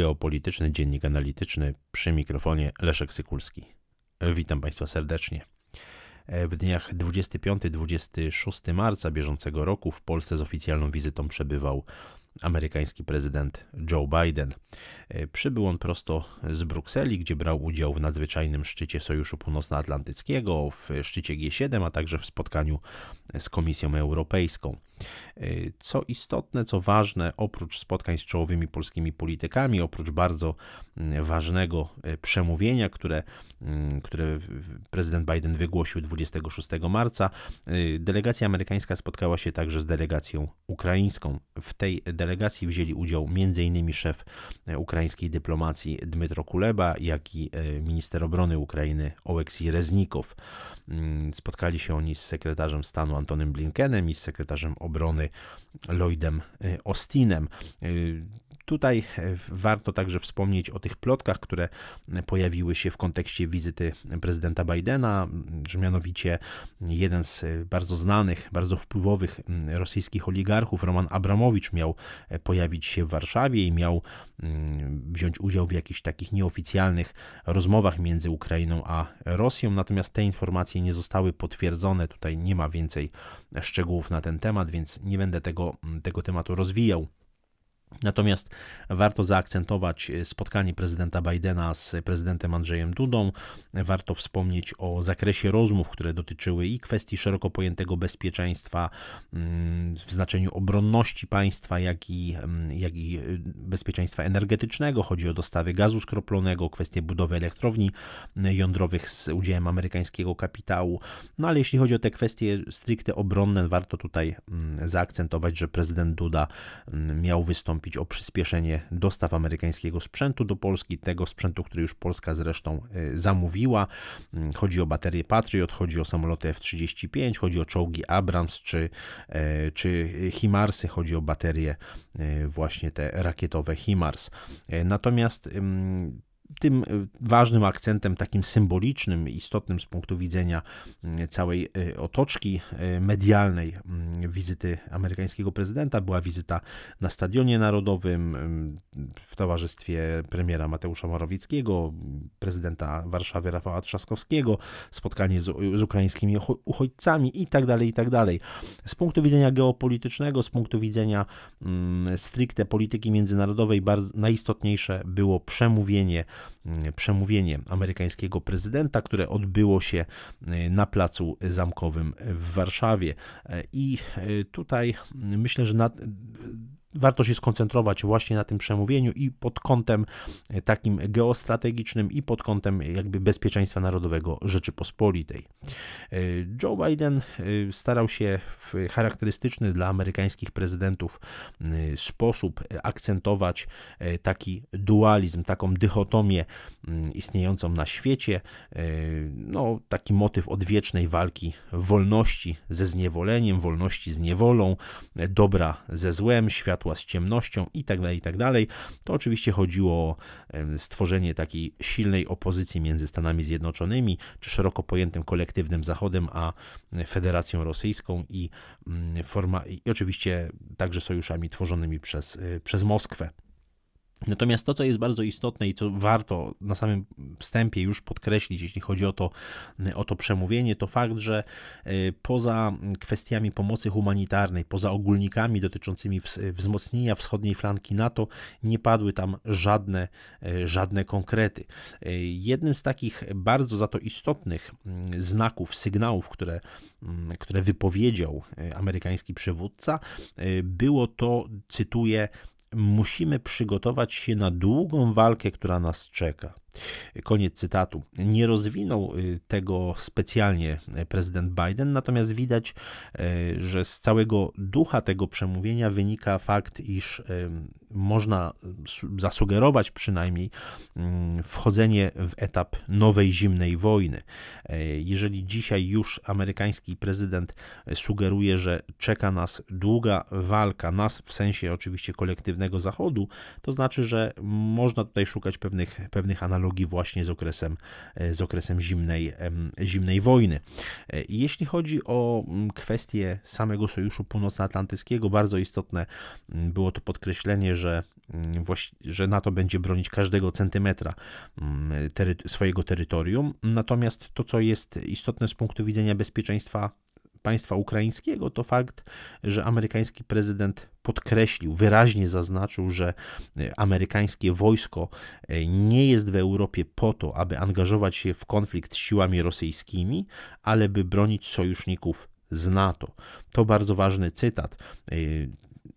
Geopolityczny Dziennik Analityczny przy mikrofonie Leszek Sykulski. Witam Państwa serdecznie. W dniach 25-26 marca bieżącego roku w Polsce z oficjalną wizytą przebywał amerykański prezydent Joe Biden. Przybył on prosto z Brukseli, gdzie brał udział w nadzwyczajnym szczycie Sojuszu Północnoatlantyckiego, w szczycie G7, a także w spotkaniu z Komisją Europejską. E, co istotne, co ważne, oprócz spotkań z czołowymi polskimi politykami, oprócz bardzo mm, ważnego e, przemówienia, które, mm, które prezydent Biden wygłosił 26 marca, e, delegacja amerykańska spotkała się także z delegacją ukraińską. W tej delegacji wzięli udział m.in. szef ukraińskiej dyplomacji Dmytro Kuleba, jak i minister obrony Ukrainy Oleksij Reznikow. Mm, spotkali się oni z sekretarzem stanu Antonym Blinkenem i z sekretarzem obrony Lloydem y, Austinem. Y, Tutaj e, warto także wspomnieć o tych plotkach, które pojawiły się w kontekście wizyty prezydenta Bidena, mm, że mianowicie mm, jeden z e, bardzo znanych, bardzo wpływowych mm, rosyjskich oligarchów, Roman Abramowicz, miał e, pojawić się w Warszawie i miał wziąć udział w jakichś takich nieoficjalnych rozmowach między Ukrainą a Rosją, natomiast te informacje nie zostały potwierdzone. Tutaj nie ma więcej szczegółów na ten temat, więc nie będę tego, tego tematu rozwijał. Natomiast warto zaakcentować e, spotkanie prezydenta Bidena z prezydentem Andrzejem Dudą. Warto wspomnieć o zakresie rozmów, które dotyczyły i kwestii szeroko pojętego bezpieczeństwa mm, w znaczeniu obronności państwa, jak i, mm, jak i e, bezpieczeństwa energetycznego. Chodzi o dostawy gazu skroplonego, kwestie budowy elektrowni mm, jądrowych z udziałem amerykańskiego kapitału. No ale jeśli chodzi o te kwestie stricte obronne, warto tutaj zaakcentować, że prezydent Duda miał wystąpić wystąpić o przyspieszenie dostaw amerykańskiego sprzętu do Polski, tego sprzętu, który już Polska zresztą y, zamówiła. Mm, chodzi o baterie Patriot, chodzi o samoloty F-35, chodzi o czołgi Abrams czy, y, czy HIMARSy, chodzi o baterie y, właśnie te rakietowe HIMARS. Natomiast tym e, ważnym akcentem, takim symbolicznym, istotnym z punktu widzenia mm, całej e, otoczki e, medialnej mm, wizyty amerykańskiego prezydenta była wizyta na Stadionie Narodowym mm, w towarzystwie premiera Mateusza Morawieckiego, prezydenta Warszawy Rafała Trzaskowskiego, spotkanie z, z ukraińskimi uchodźcami itd., tak itd. Tak z punktu widzenia geopolitycznego, z punktu widzenia stricte polityki międzynarodowej, bardzo, najistotniejsze było przemówienie Mm, przemówienie amerykańskiego prezydenta, które odbyło się y, na Placu Zamkowym w Warszawie. E, I e, tutaj mm, myślę, że na warto się skoncentrować właśnie na tym przemówieniu i pod kątem e, takim geostrategicznym i pod kątem e, jakby bezpieczeństwa narodowego Rzeczypospolitej. E, Joe Biden starał się w charakterystyczny dla amerykańskich prezydentów sposób akcentować taki dualizm, taką dychotomię mm, istniejącą na świecie, no, taki motyw odwiecznej walki wolności ze zniewoleniem, wolności z niewolą, dobra ze złem, świat światła z ciemnością itd., tak itd. Tak to oczywiście chodziło o stworzenie takiej silnej opozycji między Stanami Zjednoczonymi, czy szeroko pojętym kolektywnym Zachodem, a e, Federacją Rosyjską i, mm, forma, i oczywiście także sojuszami tworzonymi przez, e, przez Moskwę. Natomiast to, co jest bardzo istotne i co warto na samym wstępie już podkreślić, jeśli chodzi o to, o to przemówienie, to fakt, że e, poza kwestiami pomocy humanitarnej, poza ogólnikami dotyczącymi wzmocnienia wschodniej flanki NATO, nie padły tam żadne, e, żadne konkrety. E, jednym z takich bardzo za to istotnych mm, znaków, sygnałów, które, mm, które wypowiedział amerykański przywódca, było to, cytuję, musimy przygotować się na długą walkę, która nas czeka. Koniec cytatu. Nie rozwinął y, tego specjalnie y, prezydent Biden, natomiast widać, y, że z całego ducha tego przemówienia wynika fakt, iż można zasugerować przynajmniej mm, wchodzenie w etap nowej zimnej wojny. Jeżeli dzisiaj już amerykański prezydent sugeruje, że czeka nas długa walka, nas w sensie oczywiście kolektywnego Zachodu, to znaczy, że można tutaj szukać pewnych, pewnych analogii właśnie z okresem, e, z okresem zimnej, zimnej wojny. E, jeśli chodzi o mm, kwestię samego Sojuszu Północnoatlantyckiego, bardzo istotne mm, było to podkreślenie, że mm, że NATO będzie bronić każdego centymetra tery swojego terytorium. Natomiast to, co jest istotne z punktu widzenia bezpieczeństwa państwa ukraińskiego, to fakt, że amerykański prezydent podkreślił, wyraźnie zaznaczył, że e, amerykańskie wojsko e, nie jest w Europie po to, aby angażować się w konflikt z siłami rosyjskimi, ale by bronić sojuszników z NATO. To bardzo ważny cytat. E,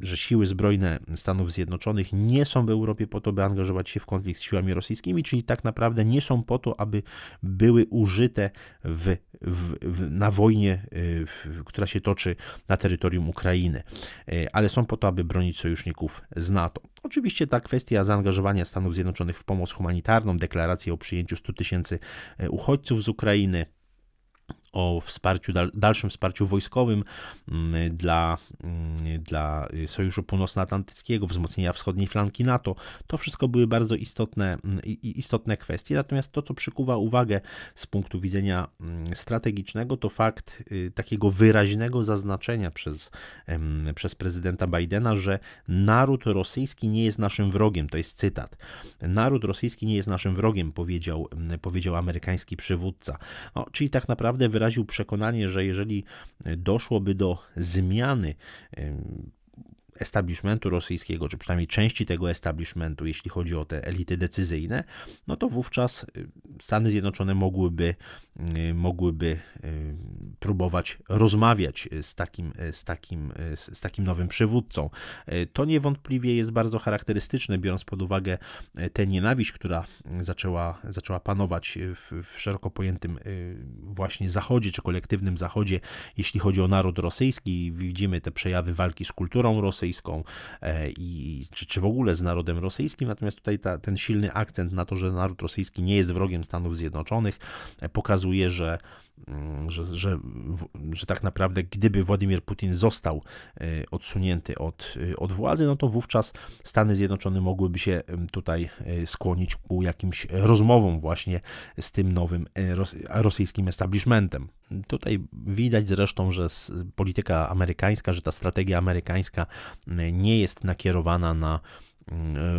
że siły zbrojne Stanów Zjednoczonych nie są w Europie po to, by angażować się w konflikt z siłami rosyjskimi, czyli tak naprawdę nie są po to, aby były użyte w, w, w, na wojnie, y, która się toczy na terytorium Ukrainy, y, ale są po to, aby bronić sojuszników z NATO. Oczywiście ta kwestia zaangażowania Stanów Zjednoczonych w pomoc humanitarną, deklaracja o przyjęciu 100 tysięcy y, uchodźców z Ukrainy, o wsparciu, dalszym wsparciu wojskowym mm, dla, mm, dla Sojuszu Północnoatlantyckiego, wzmocnienia wschodniej flanki NATO. To wszystko były bardzo istotne, mm, istotne kwestie. Natomiast to, co przykuwa uwagę z punktu widzenia strategicznego, to fakt y, takiego wyraźnego zaznaczenia przez, przez prezydenta Bidena, że naród rosyjski nie jest naszym wrogiem. To jest cytat. Naród rosyjski nie jest naszym wrogiem, powiedział, powiedział amerykański przywódca. No, czyli tak naprawdę wyraźnie wyraził przekonanie, że jeżeli doszłoby do zmiany establishmentu rosyjskiego, czy przynajmniej części tego establishmentu, jeśli chodzi o te elity decyzyjne, no to wówczas y, Stany Zjednoczone mogłyby Y, mogłyby y, próbować rozmawiać z takim, z takim, z takim nowym przywódcą. Y, to niewątpliwie jest bardzo charakterystyczne, biorąc pod uwagę tę nienawiść, która zaczęła, zaczęła panować w, w szeroko pojętym właśnie Zachodzie, czy kolektywnym Zachodzie, jeśli chodzi o naród rosyjski. Widzimy te przejawy walki z kulturą rosyjską e, i czy, czy w ogóle z narodem rosyjskim, natomiast tutaj ta, ten silny akcent na to, że naród rosyjski nie jest wrogiem Stanów Zjednoczonych, e, pokazuje pokazuje, że mm, że, że, że tak naprawdę gdyby Władimir Putin został e, odsunięty od, e, od władzy, no to wówczas Stany Zjednoczone mogłyby się tutaj e, skłonić ku jakimś rozmowom właśnie z tym nowym rosyjskim establishmentem. Tutaj widać zresztą, że polityka amerykańska, że ta strategia amerykańska nie jest nakierowana na E,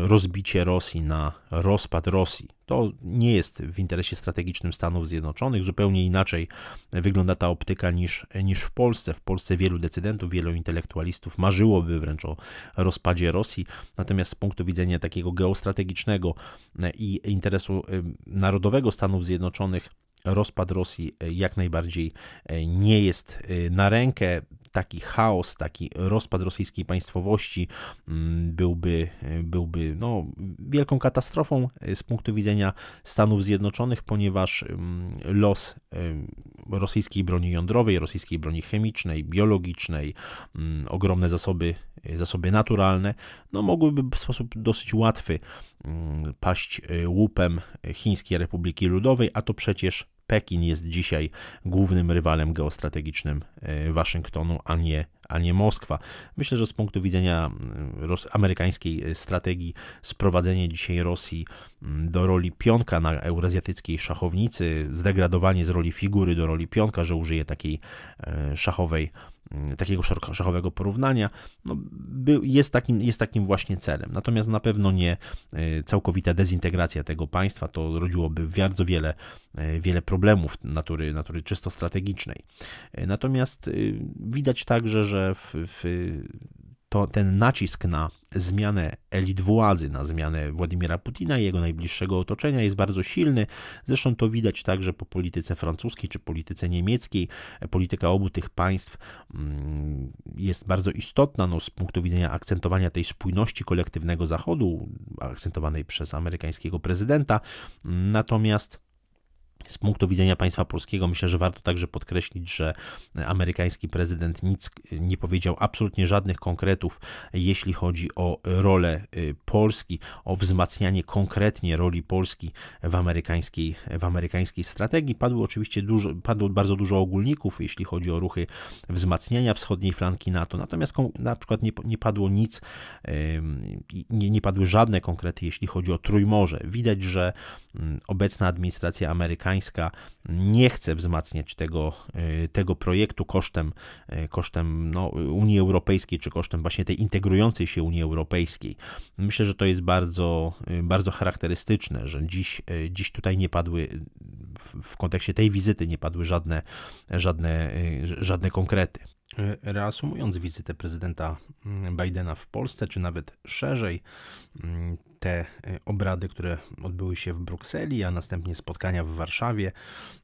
rozbicie Rosji, na rozpad Rosji. To nie jest w interesie strategicznym Stanów Zjednoczonych. Zupełnie inaczej wygląda ta optyka niż, niż w Polsce. W Polsce wielu decydentów, wielu intelektualistów marzyłoby wręcz o rozpadzie Rosji. Natomiast z punktu widzenia takiego geostrategicznego i interesu e, narodowego Stanów Zjednoczonych, rozpad Rosji e, jak najbardziej e, nie jest e, na rękę. Taki chaos, taki rozpad rosyjskiej państwowości mm, byłby, byłby no, wielką katastrofą z punktu widzenia Stanów Zjednoczonych, ponieważ mm, los rosyjskiej broni jądrowej, rosyjskiej broni chemicznej, biologicznej, mm, ogromne zasoby, zasoby naturalne, no, mogłyby w sposób dosyć łatwy paść łupem Chińskiej Republiki Ludowej, a to przecież Pekin jest dzisiaj głównym rywalem geostrategicznym e, Waszyngtonu, a nie, a nie Moskwa. Myślę, że z punktu widzenia mm, amerykańskiej e, strategii sprowadzenie dzisiaj Rosji mm, do roli pionka na eurazjatyckiej szachownicy, zdegradowanie z roli figury do roli pionka, że użyje takiej e, szachowej Mm, takiego szachowego porównania, no, był, jest, takim, jest takim właśnie celem. Natomiast na pewno nie e, całkowita dezintegracja tego państwa, to rodziłoby bardzo wiele, e, wiele problemów natury, natury czysto strategicznej. E, natomiast widać także, że w, w to ten nacisk na zmianę elit władzy, na zmianę Władimira Putina i jego najbliższego otoczenia jest bardzo silny. Zresztą to widać także po polityce francuskiej czy polityce niemieckiej. Polityka obu tych państw mm, jest bardzo istotna no, z punktu widzenia akcentowania tej spójności kolektywnego Zachodu, akcentowanej przez amerykańskiego prezydenta. Natomiast z punktu widzenia państwa polskiego myślę, że warto także podkreślić, że amerykański prezydent nic nie powiedział, absolutnie żadnych konkretów, jeśli chodzi o rolę y, Polski, o wzmacnianie konkretnie roli Polski w amerykańskiej, w amerykańskiej strategii. Padło oczywiście dużo, padło bardzo dużo ogólników, jeśli chodzi o ruchy wzmacniania wschodniej flanki NATO, natomiast na przykład nie, nie padło nic, nie, nie padły żadne konkrety, jeśli chodzi o Trójmorze. Widać, że mm, obecna administracja amerykańska nie chce wzmacniać tego, y, tego projektu kosztem, y, kosztem no, Unii Europejskiej, czy kosztem właśnie tej integrującej się Unii Europejskiej. Myślę, że to jest bardzo, y, bardzo charakterystyczne, że dziś, dziś tutaj nie padły, w kontekście tej wizyty nie padły żadne, żadne, żadne konkrety. Reasumując wizytę prezydenta mm, Bidena w Polsce, czy nawet szerzej, mm, te y, obrady, które odbyły się w Brukseli, a następnie spotkania w Warszawie,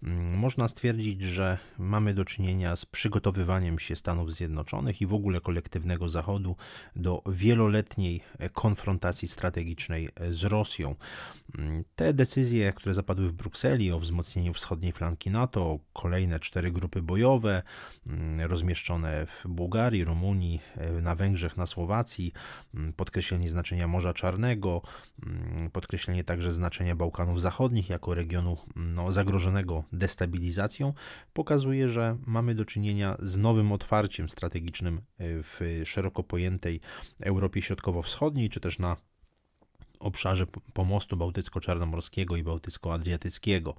mm, można stwierdzić, że mamy do czynienia z przygotowywaniem się Stanów Zjednoczonych i w ogóle kolektywnego Zachodu do wieloletniej e, konfrontacji strategicznej e, z Rosją. Mm, te decyzje, które zapadły w Brukseli o wzmocnieniu wschodniej flanki NATO, kolejne cztery grupy bojowe mm, rozmieszczone w Bułgarii, Rumunii, e, na Węgrzech, na Słowacji, podkreślenie znaczenia Morza Czarnego, Mm, podkreślenie także znaczenia Bałkanów Zachodnich jako regionu mm, no, zagrożonego destabilizacją, pokazuje, że mamy do czynienia z nowym otwarciem strategicznym e, w szeroko pojętej Europie Środkowo-Wschodniej, czy też na obszarze pomostu bałtycko-czarnomorskiego i bałtycko-adriatyckiego.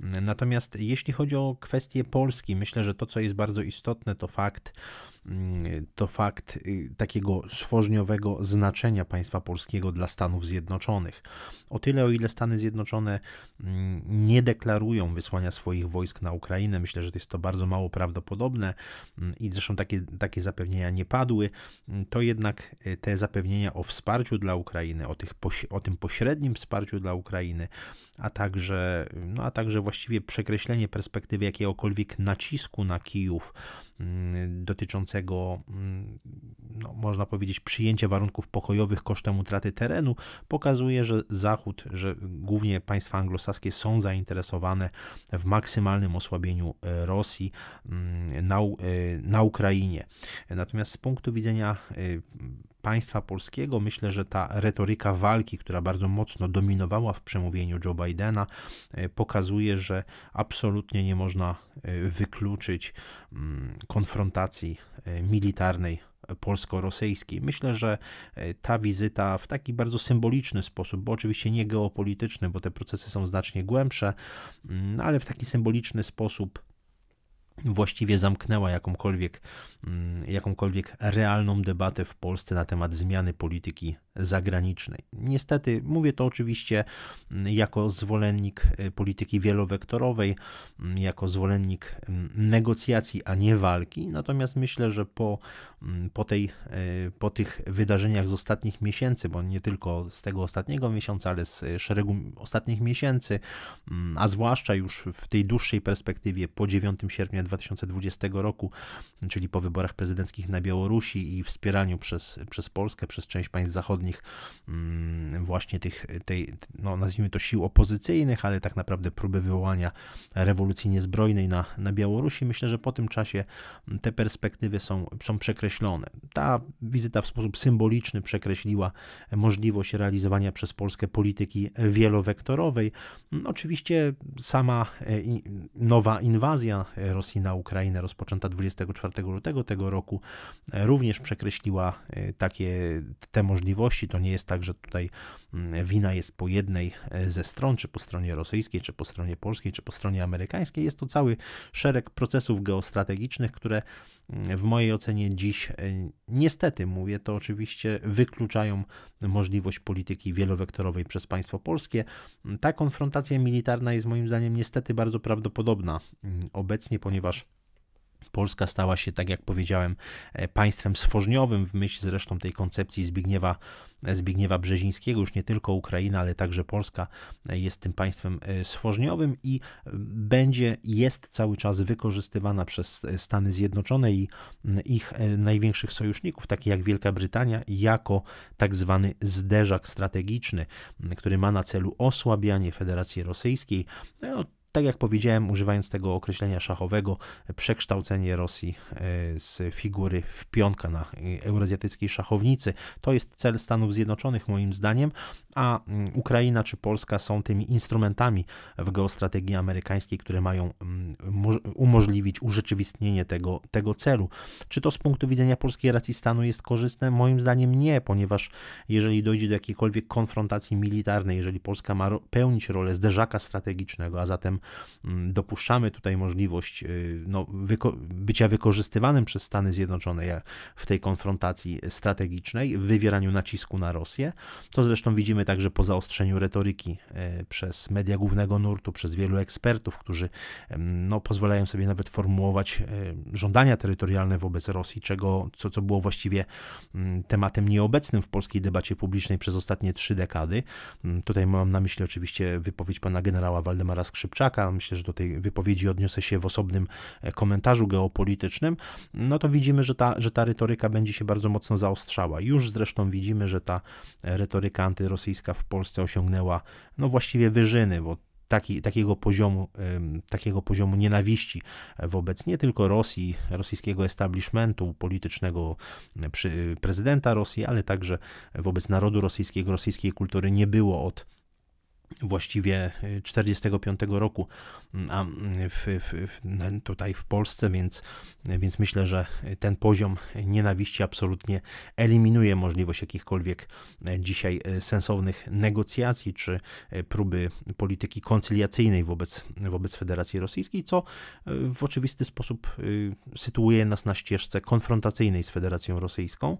Natomiast jeśli chodzi o kwestię Polski, myślę, że to, co jest bardzo istotne, to fakt, Mm, to fakt y, takiego sfożniowego znaczenia państwa polskiego dla Stanów Zjednoczonych. O tyle, o ile Stany Zjednoczone mm, nie deklarują wysłania swoich wojsk na Ukrainę, myślę, że jest to bardzo mało prawdopodobne mm, i zresztą takie, takie zapewnienia nie padły, to jednak y, te zapewnienia o wsparciu dla Ukrainy, o, tych, o tym pośrednim wsparciu dla Ukrainy, a także, no, a także właściwie przekreślenie perspektywy jakiegokolwiek nacisku na Kijów, Mm, dotyczącego, mm, no, można powiedzieć, przyjęcia warunków pokojowych kosztem utraty terenu, pokazuje, że Zachód, że głównie państwa anglosaskie są zainteresowane w maksymalnym osłabieniu e, Rosji mm, na, e, na Ukrainie. Natomiast z punktu widzenia e, państwa polskiego. Myślę, że ta retoryka walki, która bardzo mocno dominowała w przemówieniu Joe Bidena, e, pokazuje, że absolutnie nie można e, wykluczyć mm, konfrontacji e, militarnej polsko-rosyjskiej. Myślę, że ta wizyta w taki bardzo symboliczny sposób, bo oczywiście nie geopolityczny, bo te procesy są znacznie głębsze, mm, ale w taki symboliczny sposób właściwie zamknęła jakąkolwiek, mm, jakąkolwiek realną debatę w Polsce na temat zmiany polityki zagranicznej. Niestety, mówię to oczywiście mm, jako zwolennik y, polityki wielowektorowej, mm, jako zwolennik mm, negocjacji, a nie walki. Natomiast myślę, że po, po, tej, y, po tych wydarzeniach z ostatnich miesięcy, bo nie tylko z tego ostatniego miesiąca, ale z y, szeregu ostatnich miesięcy, a zwłaszcza już w tej dłuższej perspektywie po 9 sierpnia 2020 roku, czyli po wyborach prezydenckich na Białorusi i wspieraniu przez, przez Polskę, przez część państw zachodnich, Mm, właśnie tych, tej, no nazwijmy to sił opozycyjnych, ale tak naprawdę próby wywołania rewolucji niezbrojnej na, na Białorusi. Myślę, że po tym czasie te perspektywy są, są przekreślone. Ta wizyta w sposób symboliczny przekreśliła możliwość realizowania przez Polskę polityki wielowektorowej. No, oczywiście sama e, nowa inwazja Rosji na Ukrainę rozpoczęta 24 lutego tego roku e, również przekreśliła e, takie te możliwości to nie jest tak, że tutaj mm, wina jest po jednej e, ze stron, czy po stronie rosyjskiej, czy po stronie polskiej, czy po stronie amerykańskiej. Jest to cały szereg procesów geostrategicznych, które mm, w mojej ocenie dziś e, niestety, mówię to oczywiście, wykluczają możliwość polityki wielowektorowej przez państwo polskie. Ta konfrontacja militarna jest moim zdaniem niestety bardzo prawdopodobna mm, obecnie, ponieważ Polska stała się, tak jak powiedziałem, e, państwem sfożniowym w myśl zresztą tej koncepcji Zbigniewa, e, Zbigniewa Brzezińskiego. Już nie tylko Ukraina, ale także Polska e, jest tym państwem sfożniowym i będzie, jest cały czas wykorzystywana przez Stany Zjednoczone i ich największych sojuszników, takie jak Wielka Brytania, jako tak zwany zderzak strategiczny, który ma na celu osłabianie Federacji Rosyjskiej. No, tak jak powiedziałem, używając tego określenia szachowego, przekształcenie Rosji e, z figury w pionka na e, eurazjatyckiej szachownicy. To jest cel Stanów Zjednoczonych, moim zdaniem, a mm, Ukraina czy Polska są tymi instrumentami w geostrategii amerykańskiej, które mają mm, umożliwić urzeczywistnienie tego, tego celu. Czy to z punktu widzenia polskiej racji stanu jest korzystne? Moim zdaniem nie, ponieważ jeżeli dojdzie do jakiejkolwiek konfrontacji militarnej, jeżeli Polska ma pełnić rolę zderzaka strategicznego, a zatem Mm, dopuszczamy tutaj możliwość y, no, wyko bycia wykorzystywanym przez Stany Zjednoczone w tej konfrontacji strategicznej, w wywieraniu nacisku na Rosję. To zresztą widzimy także po zaostrzeniu retoryki y, przez media głównego nurtu, przez wielu ekspertów, którzy no, pozwalają sobie nawet formułować y, żądania terytorialne wobec Rosji, czego, co, co było właściwie mm, tematem nieobecnym w polskiej debacie publicznej przez ostatnie trzy dekady. Mm, tutaj mam na myśli oczywiście wypowiedź pana generała Waldemara Skrzypczaka, myślę, że do tej wypowiedzi odniosę się w osobnym e, komentarzu geopolitycznym, no to widzimy, że ta, że ta retoryka będzie się bardzo mocno zaostrzała. Już zresztą widzimy, że ta e, retoryka antyrosyjska w Polsce osiągnęła no właściwie wyżyny, bo taki, takiego, poziomu, takiego poziomu nienawiści e, wobec nie tylko Rosji, rosyjskiego establishmentu politycznego prezydenta Rosji, ale także wobec narodu rosyjskiego, rosyjskiej kultury nie było od właściwie 45 y, roku mm, a mm, w, w, w, tutaj w Polsce, więc, więc myślę, że ten poziom nienawiści absolutnie eliminuje możliwość jakichkolwiek e, dzisiaj e, sensownych negocjacji czy e, próby polityki koncyliacyjnej wobec, wobec Federacji Rosyjskiej, co w oczywisty sposób sytuuje nas na ścieżce konfrontacyjnej z Federacją Rosyjską.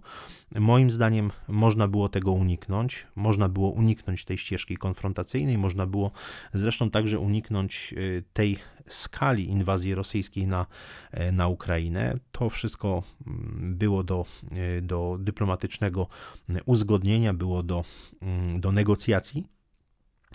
Moim zdaniem można było tego uniknąć, można było uniknąć tej ścieżki konfrontacyjnej, można było zresztą także uniknąć y, tej skali inwazji rosyjskiej na, e, na Ukrainę. To wszystko mm, było do, y, do dyplomatycznego y, uzgodnienia, było do, mm, do negocjacji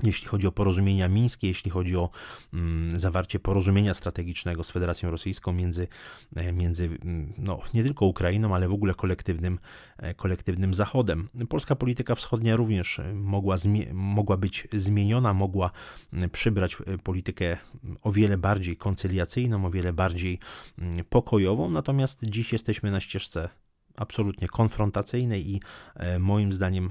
jeśli chodzi o porozumienia mińskie, jeśli chodzi o mm, zawarcie porozumienia strategicznego z Federacją Rosyjską między, e, między mm, no, nie tylko Ukrainą, ale w ogóle kolektywnym, e, kolektywnym Zachodem. Polska polityka wschodnia również mogła, mogła być zmieniona, mogła mm, przybrać e, politykę o wiele bardziej koncyliacyjną, o wiele bardziej mm, pokojową, natomiast dziś jesteśmy na ścieżce absolutnie konfrontacyjnej i moim zdaniem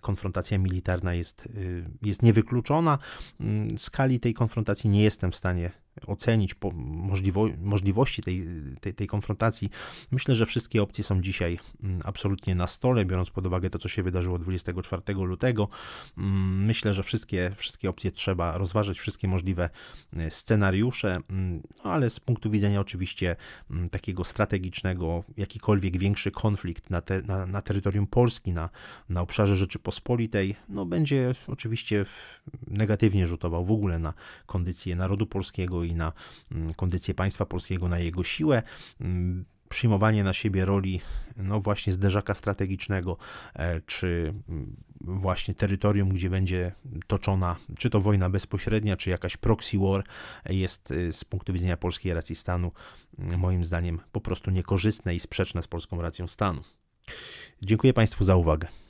konfrontacja militarna jest, y, jest niewykluczona. Mm, skali tej konfrontacji nie jestem w stanie ocenić możliwości, możliwości tej, tej, tej, konfrontacji. Myślę, że wszystkie opcje są dzisiaj mm, absolutnie na stole, biorąc pod uwagę to, co się wydarzyło 24 lutego. Mm, myślę, że wszystkie, wszystkie opcje trzeba rozważyć, wszystkie możliwe e, scenariusze, mm, no ale z punktu widzenia oczywiście takiego strategicznego, jakikolwiek większy konflikt na, te, na, na terytorium Polski, na, na obszarze Rzeczypospolitej, no będzie oczywiście negatywnie rzutował w ogóle na kondycję narodu polskiego i na mm, kondycję państwa polskiego, na jego siłę mm, przyjmowanie na siebie roli, no właśnie zderzaka strategicznego, e, czy mm, właśnie terytorium, gdzie będzie toczona, czy to wojna bezpośrednia, czy jakaś proxy war, e, jest e, z punktu widzenia polskiej racji stanu, moim zdaniem, po prostu niekorzystne i sprzeczne z polską racją stanu. Dziękuję Państwu za uwagę.